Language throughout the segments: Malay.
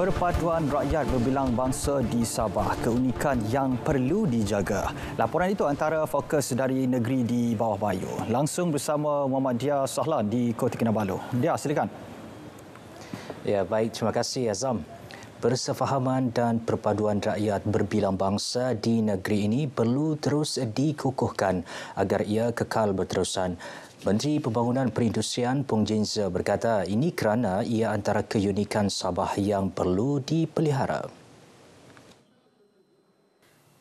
Perpaduan rakyat berbilang bangsa di Sabah, keunikan yang perlu dijaga. Laporan itu antara fokus dari negeri di bawah bayu. Langsung bersama Muhammad Dia Sahlan di Kota Kinabalu. Dia, silakan. Ya, baik. Terima kasih, Azam. Persefahaman dan perpaduan rakyat berbilang bangsa di negeri ini perlu terus dikukuhkan agar ia kekal berterusan. Menteri Pembangunan Perindustrian Pung Jin Ze berkata ini kerana ia antara keunikan Sabah yang perlu dipelihara.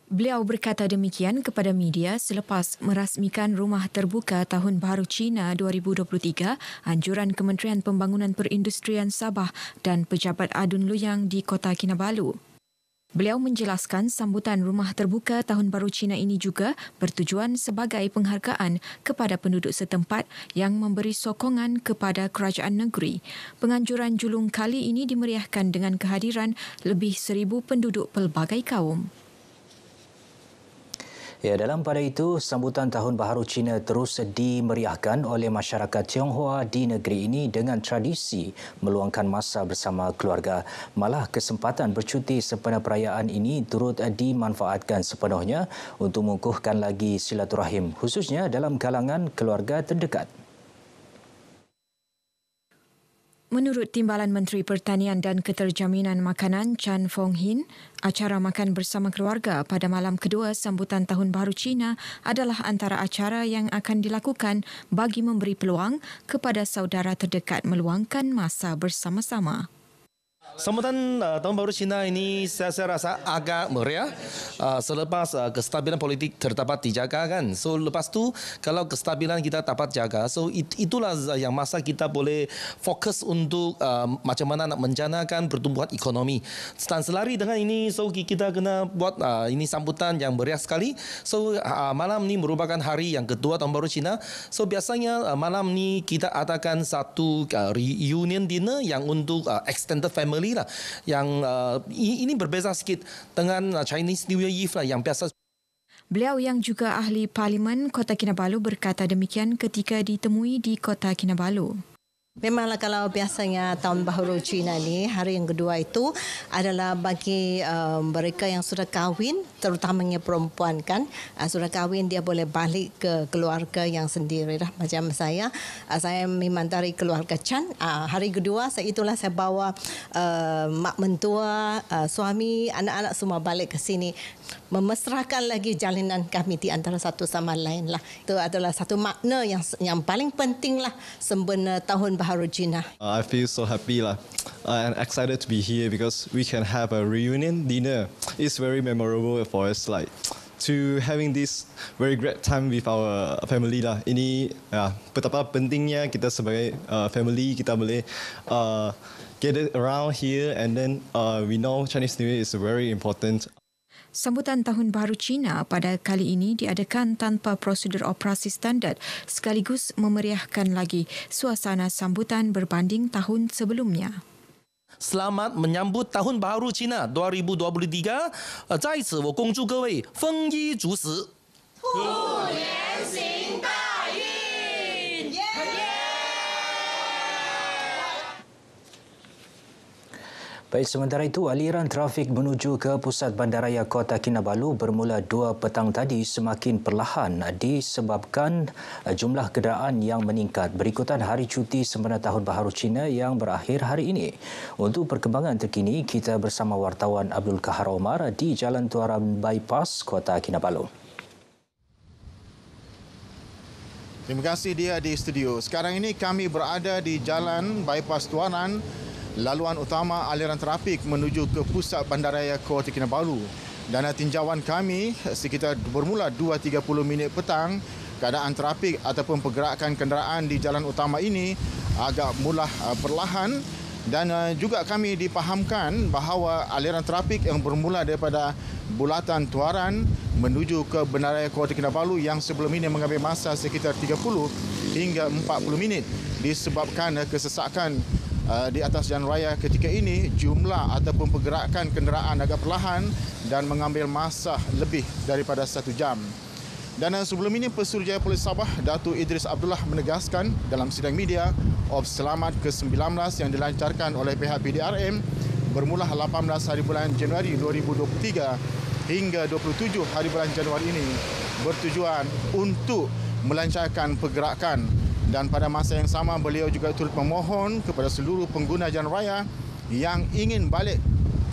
Beliau berkata demikian kepada media selepas merasmikan Rumah Terbuka Tahun Baru Cina 2023, anjuran Kementerian Pembangunan Perindustrian Sabah dan Pejabat Adun Luyang di Kota Kinabalu. Beliau menjelaskan sambutan Rumah Terbuka Tahun Baru Cina ini juga bertujuan sebagai penghargaan kepada penduduk setempat yang memberi sokongan kepada kerajaan negeri. Penganjuran julung kali ini dimeriahkan dengan kehadiran lebih seribu penduduk pelbagai kaum. Ya, dalam pada itu, sambutan Tahun Baharu Cina terus dimeriahkan oleh masyarakat Tionghoa di negeri ini dengan tradisi meluangkan masa bersama keluarga. Malah kesempatan bercuti sepanjang perayaan ini turut dimanfaatkan sepenuhnya untuk mengukuhkan lagi silaturahim khususnya dalam kalangan keluarga terdekat. Menurut Timbalan Menteri Pertanian dan Keterjaminan Makanan Chan Fong Hin, acara makan bersama keluarga pada malam kedua sambutan Tahun Baru Cina adalah antara acara yang akan dilakukan bagi memberi peluang kepada saudara terdekat meluangkan masa bersama-sama. Sambutan uh, tahun baru China ini saya, saya rasa agak meriah uh, selepas uh, kestabilan politik terdapat dijaga kan. So lepas tu kalau kestabilan kita dapat jaga, so it, itulah yang masa kita boleh fokus untuk uh, macam mana nak menjanakan pertumbuhan ekonomi. Dan selari dengan ini, so kita kena buat uh, ini sambutan yang meriah sekali. So uh, malam ni merupakan hari yang kedua tahun baru China. So biasanya uh, malam ni kita adakan satu uh, reunion dinner yang untuk uh, extended family early lah yang uh, ini berbeza sikit dengan uh, Chinese New Year Eve lah yang biasa Beliau yang juga ahli parlimen Kota Kinabalu berkata demikian ketika ditemui di Kota Kinabalu Memanglah kalau biasanya tahun baru Cina ni hari yang kedua itu adalah bagi um, mereka yang sudah kahwin terutamanya perempuan kan uh, sudah kahwin dia boleh balik ke keluarga yang sendiri lah macam saya uh, saya memang dari keluarga Chan uh, hari kedua saya itulah saya bawa uh, mak mentua uh, suami anak-anak semua balik ke sini memesrahkan lagi jalinan kami di antara satu sama lain lah itu adalah satu makna yang yang paling penting lah sebenar tahun baru Harujina. Uh, I feel so happy lah. I'm excited to be here because we can have a reunion dinner. It's very memorable for us. Like to having this very great time with our family lah. Ini ya, betapa pentingnya kita sebagai uh, family kita boleh uh, get around here and then uh, we know Chinese New Year is very important. Sambutan Tahun Baru Cina pada kali ini diadakan tanpa prosedur operasi standard sekaligus memeriahkan lagi suasana sambutan berbanding tahun sebelumnya. Selamat menyambut Tahun Baru Cina 2023. Zai 此我恭祝各位丰衣足食。兔年行大 Baik, sementara itu aliran trafik menuju ke pusat bandaraya Kota Kinabalu bermula dua petang tadi semakin perlahan disebabkan eh, jumlah kenderaan yang meningkat berikutan hari cuti sempena Tahun Baharu Cina yang berakhir hari ini. Untuk perkembangan terkini, kita bersama wartawan Abdul Kahar Omar di Jalan Tuaran Bypass Kota Kinabalu. Terima kasih dia di studio. Sekarang ini kami berada di Jalan Bypass Tuaran laluan utama aliran trafik menuju ke pusat bandaraya Kota Kinabalu. Dan tinjauan kami sekitar bermula 2.30 minit petang, keadaan trafik ataupun pergerakan kenderaan di jalan utama ini agak mula uh, perlahan dan uh, juga kami dipahamkan bahawa aliran trafik yang bermula daripada bulatan tuaran menuju ke bandaraya Kota Kinabalu yang sebelum ini mengambil masa sekitar 30 hingga 40 minit disebabkan uh, kesesakan Uh, di atas jalan raya ketika ini jumlah ataupun pergerakan kenderaan agak perlahan dan mengambil masa lebih daripada satu jam. Dan uh, sebelum ini Pesuruhjaya Polis Sabah Datuk Idris Abdullah menegaskan dalam sidang media of Selamat ke-19 yang dilancarkan oleh pihak PDRM bermula 18 hari bulan Januari 2023 hingga 27 hari bulan Januari ini bertujuan untuk melancarkan pergerakan dan pada masa yang sama beliau juga turut memohon kepada seluruh pengguna jalan raya yang ingin balik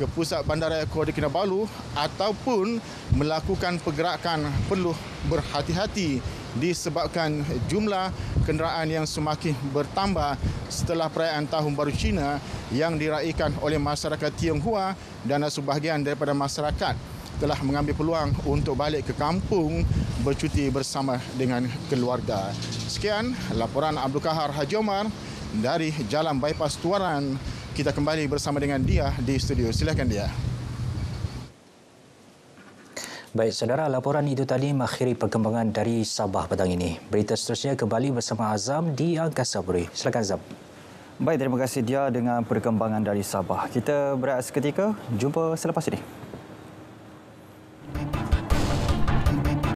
ke pusat bandaraya Kuala Kinabalu ataupun melakukan pergerakan perlu berhati-hati disebabkan jumlah kenderaan yang semakin bertambah setelah perayaan Tahun Baru Cina yang diraihkan oleh masyarakat Tionghoa dan sebahagian daripada masyarakat telah mengambil peluang untuk balik ke kampung bercuti bersama dengan keluarga. Sekian laporan Abdul Kahar Haji Omar dari Jalan Bypass Tuaran. Kita kembali bersama dengan dia di studio. Silakan dia. Baik, saudara, laporan itu tadi mengakhiri perkembangan dari Sabah petang ini. Berita seterusnya kembali bersama Azam di Angkasa Puri. Silakan Azam. Baik, terima kasih dia dengan perkembangan dari Sabah. Kita berehat seketika. Jumpa selepas ini.